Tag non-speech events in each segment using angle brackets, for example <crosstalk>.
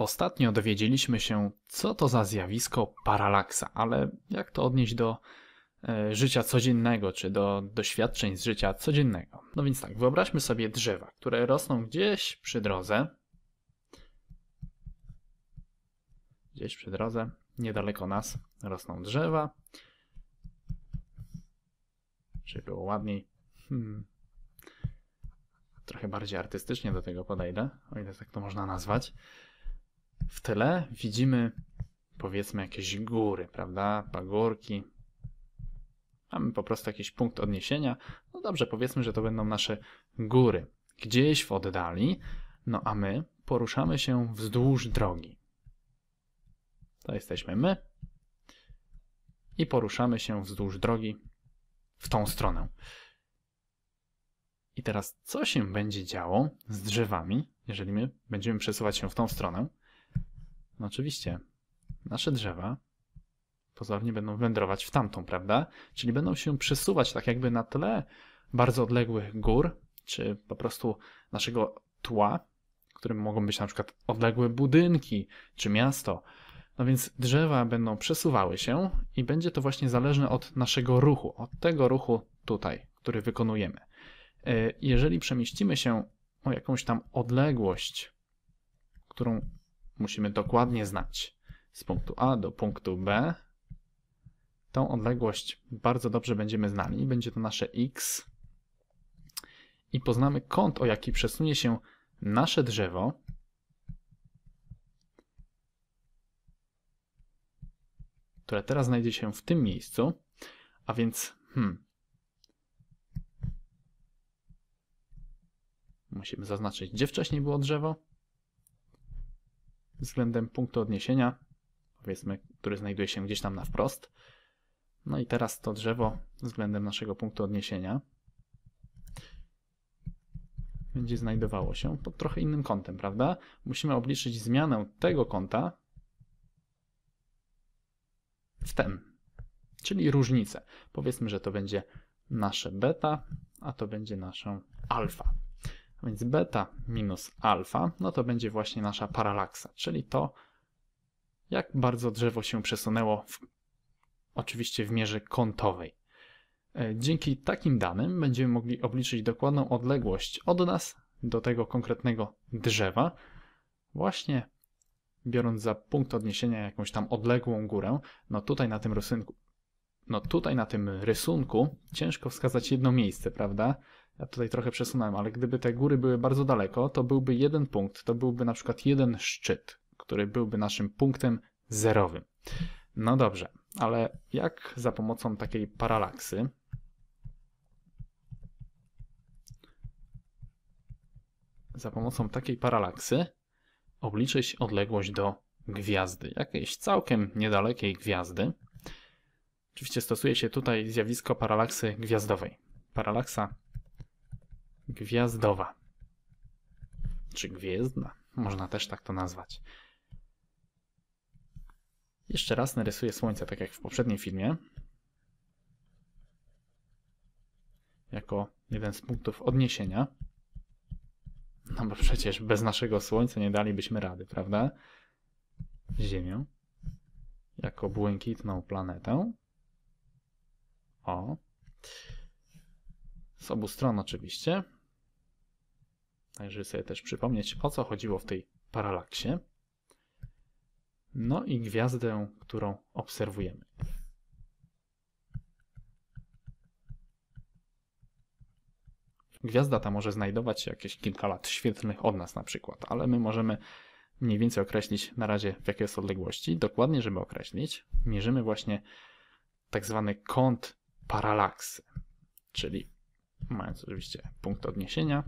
Ostatnio dowiedzieliśmy się, co to za zjawisko paralaksa, ale jak to odnieść do e, życia codziennego, czy do doświadczeń z życia codziennego. No więc tak, wyobraźmy sobie drzewa, które rosną gdzieś przy drodze. Gdzieś przy drodze, niedaleko nas rosną drzewa. Czy było ładniej. Hmm. Trochę bardziej artystycznie do tego podejdę, o ile tak to można nazwać w tyle widzimy powiedzmy jakieś góry, prawda? Pagórki. Mamy po prostu jakiś punkt odniesienia. No dobrze, powiedzmy, że to będą nasze góry. Gdzieś w oddali, no a my poruszamy się wzdłuż drogi. To jesteśmy my. I poruszamy się wzdłuż drogi w tą stronę. I teraz co się będzie działo z drzewami, jeżeli my będziemy przesuwać się w tą stronę? No oczywiście, nasze drzewa pozornie będą wędrować w tamtą, prawda? Czyli będą się przesuwać tak jakby na tle bardzo odległych gór, czy po prostu naszego tła, którym mogą być na przykład odległe budynki czy miasto. No więc drzewa będą przesuwały się i będzie to właśnie zależne od naszego ruchu, od tego ruchu tutaj, który wykonujemy. Y, jeżeli przemieścimy się o jakąś tam odległość, którą musimy dokładnie znać z punktu A do punktu B. Tą odległość bardzo dobrze będziemy znali. Będzie to nasze x. I poznamy kąt, o jaki przesunie się nasze drzewo. Które teraz znajdzie się w tym miejscu. A więc, hmm, Musimy zaznaczyć, gdzie wcześniej było drzewo względem punktu odniesienia, powiedzmy, który znajduje się gdzieś tam na wprost. No i teraz to drzewo względem naszego punktu odniesienia będzie znajdowało się pod trochę innym kątem, prawda? Musimy obliczyć zmianę tego kąta w ten, czyli różnicę. Powiedzmy, że to będzie nasze beta, a to będzie naszą alfa. A więc beta minus alfa, no to będzie właśnie nasza paralaksa, czyli to, jak bardzo drzewo się przesunęło, w, oczywiście w mierze kątowej. E, dzięki takim danym będziemy mogli obliczyć dokładną odległość od nas do tego konkretnego drzewa, właśnie biorąc za punkt odniesienia jakąś tam odległą górę, no tutaj na tym rysunku, no tutaj na tym rysunku ciężko wskazać jedno miejsce, prawda? ja tutaj trochę przesunąłem, ale gdyby te góry były bardzo daleko, to byłby jeden punkt, to byłby na przykład jeden szczyt, który byłby naszym punktem zerowym. No dobrze, ale jak za pomocą takiej paralaksy za pomocą takiej paralaksy obliczyć odległość do gwiazdy, jakiejś całkiem niedalekiej gwiazdy. Oczywiście stosuje się tutaj zjawisko paralaksy gwiazdowej. Paralaksa gwiazdowa. Czy gwiezdna, można też tak to nazwać. Jeszcze raz narysuję słońce, tak jak w poprzednim filmie. Jako jeden z punktów odniesienia. No bo przecież bez naszego słońca nie dalibyśmy rady, prawda? Ziemię. Jako błękitną planetę. O. Z obu stron oczywiście. Także sobie też przypomnieć, o co chodziło w tej paralaksie. No i gwiazdę, którą obserwujemy. Gwiazda ta może znajdować się jakieś kilka lat świetlnych od nas na przykład, ale my możemy mniej więcej określić na razie w jakiej jest odległości. Dokładnie, żeby określić, mierzymy właśnie tak zwany kąt paralaksy, czyli mając oczywiście punkt odniesienia,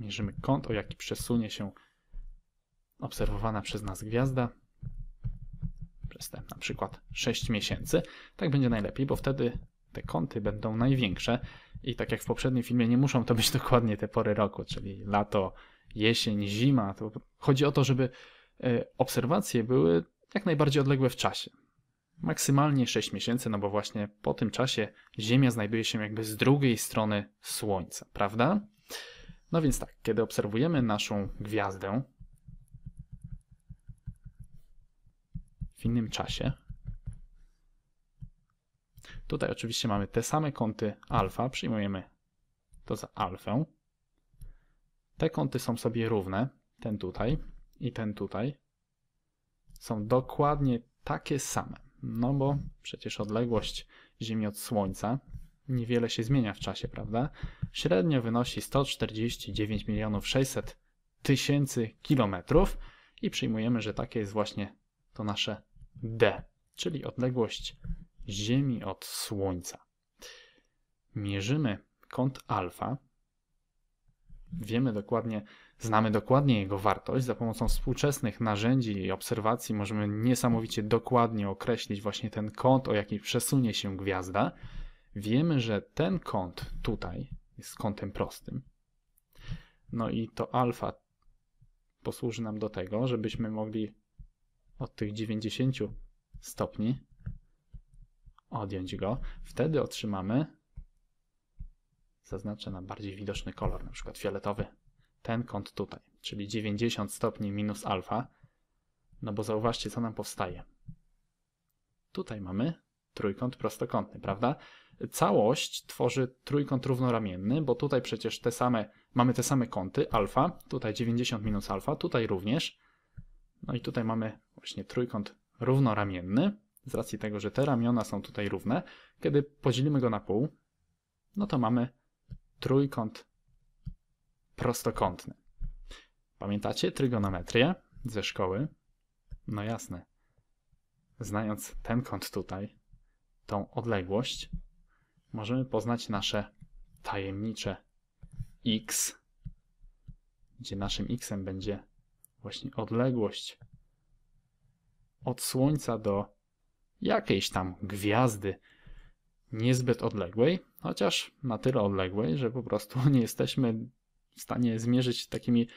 mierzymy kąt, o jaki przesunie się obserwowana przez nas gwiazda przez te na przykład 6 miesięcy. Tak będzie najlepiej, bo wtedy te kąty będą największe i tak jak w poprzednim filmie nie muszą to być <laughs> dokładnie te pory roku, czyli lato, jesień, zima. To chodzi o to, żeby e, obserwacje były jak najbardziej odległe w czasie. Maksymalnie 6 miesięcy, no bo właśnie po tym czasie Ziemia znajduje się jakby z drugiej strony Słońca, prawda? No więc tak, kiedy obserwujemy naszą gwiazdę w innym czasie, tutaj oczywiście mamy te same kąty alfa, przyjmujemy to za alfę. Te kąty są sobie równe, ten tutaj i ten tutaj. Są dokładnie takie same, no bo przecież odległość Ziemi od Słońca niewiele się zmienia w czasie, prawda? Średnio wynosi 149 milionów 600 tysięcy kilometrów i przyjmujemy, że takie jest właśnie to nasze D, czyli odległość Ziemi od Słońca. Mierzymy kąt alfa. Wiemy dokładnie, znamy dokładnie jego wartość. Za pomocą współczesnych narzędzi i obserwacji możemy niesamowicie dokładnie określić właśnie ten kąt, o jaki przesunie się gwiazda wiemy, że ten kąt tutaj jest kątem prostym. No i to alfa posłuży nam do tego, żebyśmy mogli od tych 90 stopni odjąć go. Wtedy otrzymamy, zaznaczę na bardziej widoczny kolor, na przykład fioletowy, ten kąt tutaj, czyli 90 stopni minus alfa, no bo zauważcie, co nam powstaje. Tutaj mamy trójkąt prostokątny, prawda? Całość tworzy trójkąt równoramienny, bo tutaj przecież te same, mamy te same kąty, alfa, tutaj 90 minus alfa, tutaj również. No i tutaj mamy właśnie trójkąt równoramienny, z racji tego, że te ramiona są tutaj równe. Kiedy podzielimy go na pół, no to mamy trójkąt prostokątny. Pamiętacie trygonometrię ze szkoły? No jasne. Znając ten kąt tutaj, tą odległość, możemy poznać nasze tajemnicze x, gdzie naszym xem będzie właśnie odległość od Słońca do jakiejś tam gwiazdy niezbyt odległej, chociaż na tyle odległej, że po prostu <laughs> nie jesteśmy w stanie zmierzyć takimi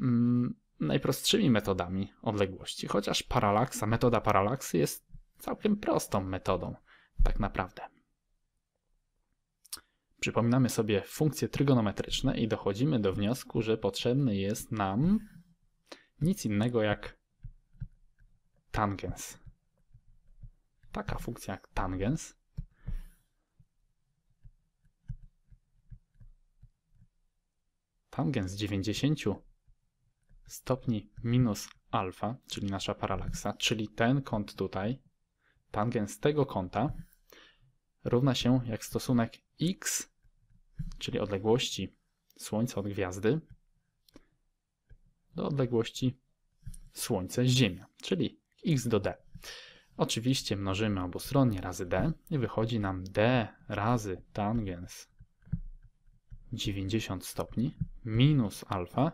mm, najprostszymi metodami odległości, chociaż paralaksa, metoda paralaksy jest całkiem prostą metodą, tak naprawdę przypominamy sobie funkcje trygonometryczne i dochodzimy do wniosku, że potrzebny jest nam nic innego jak tangens. Taka funkcja jak tangens. Tangens 90 stopni minus alfa, czyli nasza paralaksa, czyli ten kąt tutaj, tangens tego kąta, równa się jak stosunek x czyli odległości Słońca od gwiazdy, do odległości Słońce-Ziemia, czyli x do d. Oczywiście mnożymy obustronnie razy d i wychodzi nam d razy tangens 90 stopni minus alfa.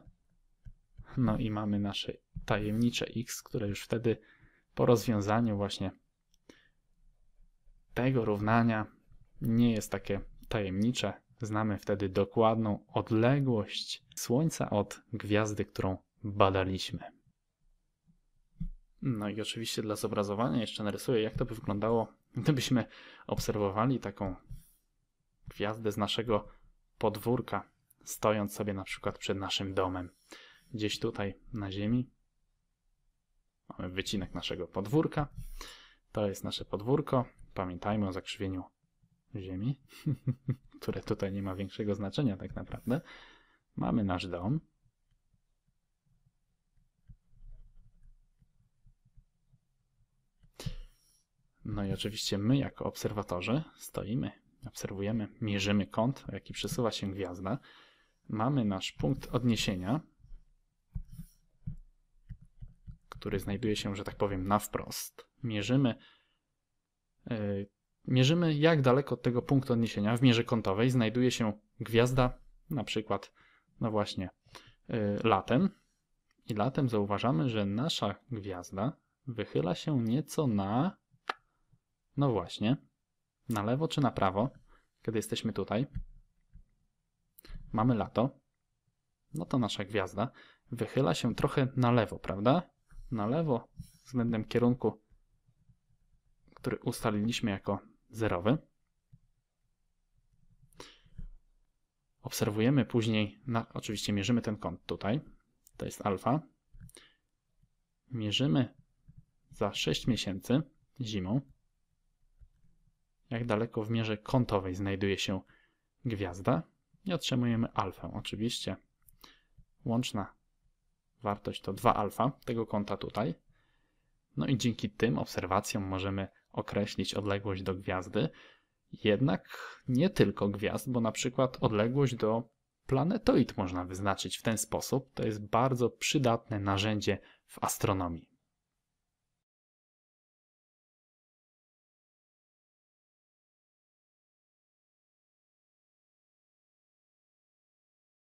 No i mamy nasze tajemnicze x, które już wtedy po rozwiązaniu właśnie tego równania nie jest takie tajemnicze, Znamy wtedy dokładną odległość Słońca od gwiazdy, którą badaliśmy. No i oczywiście dla zobrazowania jeszcze narysuję, jak to by wyglądało, gdybyśmy obserwowali taką gwiazdę z naszego podwórka, stojąc sobie na przykład przed naszym domem. Gdzieś tutaj na ziemi mamy wycinek naszego podwórka. To jest nasze podwórko. Pamiętajmy o zakrzywieniu Ziemi, <laughs> które tutaj nie ma większego znaczenia tak naprawdę, mamy nasz dom. No i oczywiście my jako obserwatorzy stoimy, obserwujemy, mierzymy kąt, o jaki przesuwa się gwiazda. Mamy nasz punkt odniesienia, który znajduje się, że tak powiem, na wprost. Mierzymy y, mierzymy jak daleko od tego punktu odniesienia w mierze kątowej znajduje się gwiazda, na przykład, no właśnie, y, latem. I latem zauważamy, że nasza gwiazda wychyla się nieco na, no właśnie, na lewo czy na prawo, kiedy jesteśmy tutaj. Mamy lato, no to nasza gwiazda wychyla się trochę na lewo, prawda? Na lewo względem kierunku, który ustaliliśmy jako zerowy. Obserwujemy później, na, oczywiście mierzymy ten kąt tutaj, to jest alfa. Mierzymy za 6 miesięcy zimą, jak daleko w mierze kątowej znajduje się gwiazda i otrzymujemy alfę. Oczywiście łączna wartość to 2 alfa tego kąta tutaj. No i dzięki tym obserwacjom możemy określić odległość do gwiazdy, jednak nie tylko gwiazd, bo na przykład odległość do planetoid można wyznaczyć w ten sposób. To jest bardzo przydatne narzędzie w astronomii.